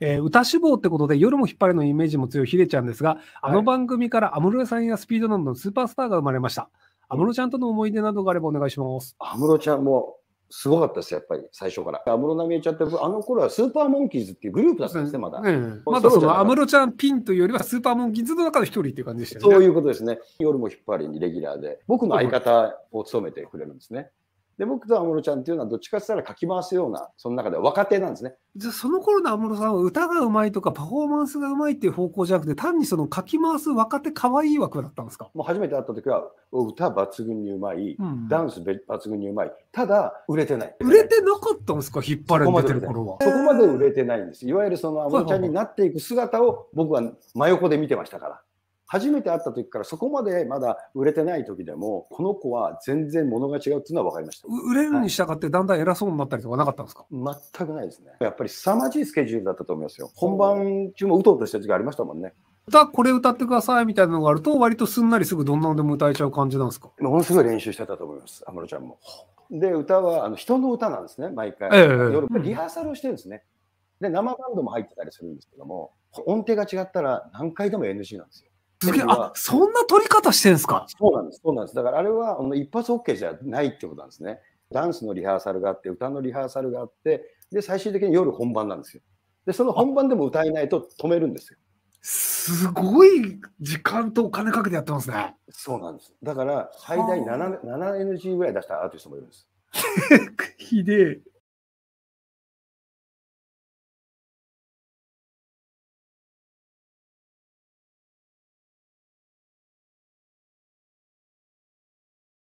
えー、歌志望ってことで夜も引っ張れのイメージも強いヒデちゃんですが、あの番組から安室さんやスピードなどのスーパースターが生まれました。安室ちゃんとの思い出などがあればお願いします。安室ちゃんもすごかったです、やっぱり最初から。安室奈美恵ちゃんって、あの頃はスーパーモンキーズっていうグループだったんですね、まだ。うん、まだそ安室ちゃんピンというよりは、スーパーモンキーズの中の一人っていう感じでしたね。そういうことですね。夜も引っ張りにレギュラーで、僕の相方を務めてくれるんですね。で、僕と安室ちゃんっていうのはどっちかって言ったらかき回すような、その中で若手なんですね。じゃその頃の安室さんは歌がうまいとかパフォーマンスがうまいっていう方向じゃなくて、単にそのかき回す若手かわい枠だったんですかもう初めて会った時は、歌抜群にうまい、うん、ダンス抜群にうまい、ただ売れてない。売れてなかったんですか、引っ張れてる頃は。そこまで売れてないんです。いわゆるその安室ちゃんになっていく姿を僕は真横で見てましたから。初めて会った時からそこまでまだ売れてない時でも、この子は全然物が違うっていうのは分かりました。売れるに従ってだんだん偉そうになったりとかなかったんですか、はい、全くないですね。やっぱり凄まじいスケジュールだったと思いますよ。本番中もうとうとした時がありましたもんね。歌、これ歌ってくださいみたいなのがあると、割とすんなりすぐどんなのでも歌えちゃう感じなんですかものすごい練習してたと思います、安室ちゃんも。で、歌はあの人の歌なんですね、毎回。ええ、夜、リハーサルをしてるんですね。で、生バンドも入ってたりするんですけども、音程が違ったら何回でも NG なんですよ。すげえ、あ、そんな取り方してるんですかそうなんです、そうなんです。だからあれはあの一発 OK じゃないってことなんですね。ダンスのリハーサルがあって、歌のリハーサルがあって、で、最終的に夜本番なんですよ。で、その本番でも歌えないと止めるんですよ。すごい時間とお金かけてやってますね。そうなんです。だから、最大 7, 7NG ぐらい出したアーティストもいるんです。ひでえ。